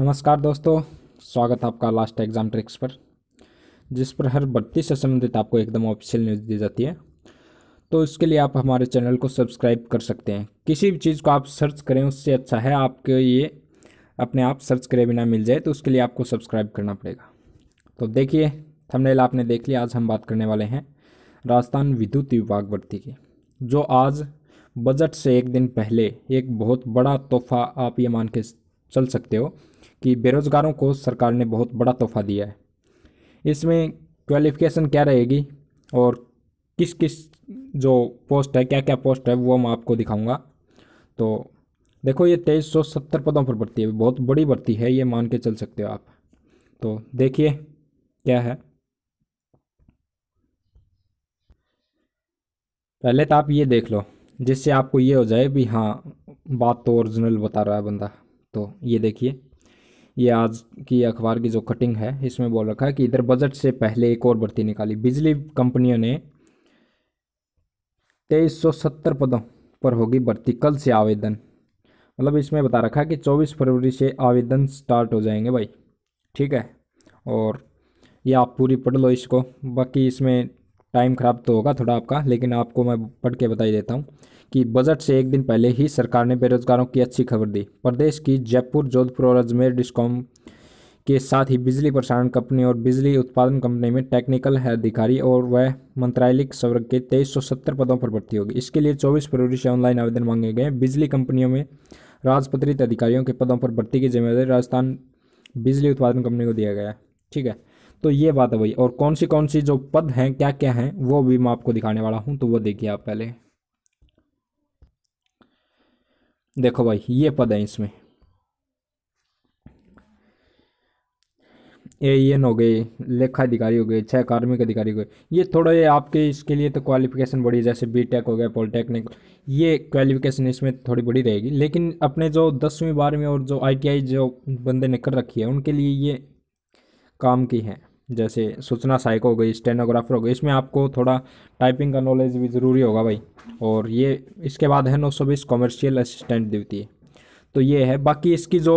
नमस्कार दोस्तों स्वागत है आपका लास्ट एग्ज़ाम ट्रिक्स पर जिस पर हर भर्ती से संबंधित आपको एकदम ऑफिशियल न्यूज़ दी जाती है तो इसके लिए आप हमारे चैनल को सब्सक्राइब कर सकते हैं किसी भी चीज़ को आप सर्च करें उससे अच्छा है आपके ये अपने आप सर्च करे बिना मिल जाए तो उसके लिए आपको सब्सक्राइब करना पड़ेगा तो देखिए थंबनेल आपने देख लिया आज हम बात करने वाले हैं राजस्थान विद्युत विभाग भर्ती की जो आज बजट से एक दिन पहले एक बहुत बड़ा तोहफा आप ये मान के चल सकते हो कि बेरोज़गारों को सरकार ने बहुत बड़ा तोहफा दिया है इसमें क्वालिफ़िकेशन क्या रहेगी और किस किस जो पोस्ट है क्या क्या पोस्ट है वो मैं आपको दिखाऊंगा तो देखो ये तेईस सौ सत्तर पदों पर भर्ती है बहुत बड़ी भर्ती है ये मान के चल सकते हो आप तो देखिए क्या है पहले तो आप ये देख लो जिससे आपको ये हो जाए भी हाँ बात तो ओरिजिनल बता रहा है बंदा तो ये देखिए ये आज की अखबार की जो कटिंग है इसमें बोल रखा है कि इधर बजट से पहले एक और भर्ती निकाली बिजली कंपनियों ने तेईस सौ सत्तर पदों पर होगी भर्ती कल से आवेदन मतलब इसमें बता रखा है कि चौबीस फरवरी से आवेदन स्टार्ट हो जाएंगे भाई ठीक है और ये आप पूरी पढ़ लो इसको बाकी इसमें टाइम ख़राब तो होगा थोड़ा आपका लेकिन आपको मैं पढ़ के बताई देता हूँ कि बजट से एक दिन पहले ही सरकार ने बेरोजगारों की अच्छी खबर दी प्रदेश की जयपुर जोधपुर और अजमेर डिस्कॉम के साथ ही बिजली प्रसारण कंपनी और बिजली उत्पादन कंपनी में टेक्निकल है अधिकारी और वह मंत्रालयिक स्वर्ग के तेईस सौ सत्तर पदों पर भर्ती होगी इसके लिए चौबीस फरवरी से ऑनलाइन आवेदन मांगे गए बिजली कंपनियों में राजपत्रित अधिकारियों के पदों पर भर्ती की जिम्मेदारी राजस्थान बिजली उत्पादन कंपनी को दिया गया है ठीक है तो ये बात है भाई और कौन सी कौन सी जो पद हैं क्या क्या हैं वो भी मैं आपको दिखाने वाला हूँ तो वो देखिए आप पहले देखो भाई ये पद है इसमें ए एन हो गए लेखा अधिकारी हो गए छह कार्मिक अधिकारी हो गए ये थोड़ा ये आपके इसके लिए तो क्वालिफिकेशन बड़ी जैसे बी टेक हो गया पॉलिटेक्निक ये क्वालिफिकेशन इसमें थोड़ी बड़ी रहेगी लेकिन अपने जो दसवीं बारहवीं और जो आईटीआई जो बंदे ने कर रखी है उनके लिए ये काम की है जैसे सूचना सहायक हो गई स्टेनोग्राफर हो गई इसमें आपको थोड़ा टाइपिंग का नॉलेज भी ज़रूरी होगा भाई और ये इसके बाद है नौ सौ बीस कॉमर्शियल असिस्टेंट द्वितीय तो ये है बाकी इसकी जो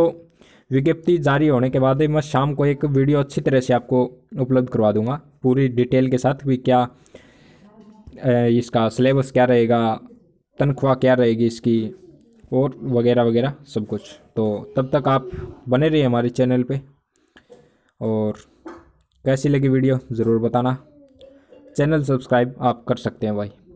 विज्ञप्ति जारी होने के बाद ही मैं शाम को एक वीडियो अच्छी तरह से आपको उपलब्ध करवा दूंगा पूरी डिटेल के साथ भी क्या इसका सिलेबस क्या रहेगा तनख्वाह क्या रहेगी इसकी और वगैरह वगैरह सब कुछ तो तब तक आप बने रहिए हमारे चैनल पे और कैसी लगी वीडियो ज़रूर बताना चैनल सब्सक्राइब आप कर सकते हैं भाई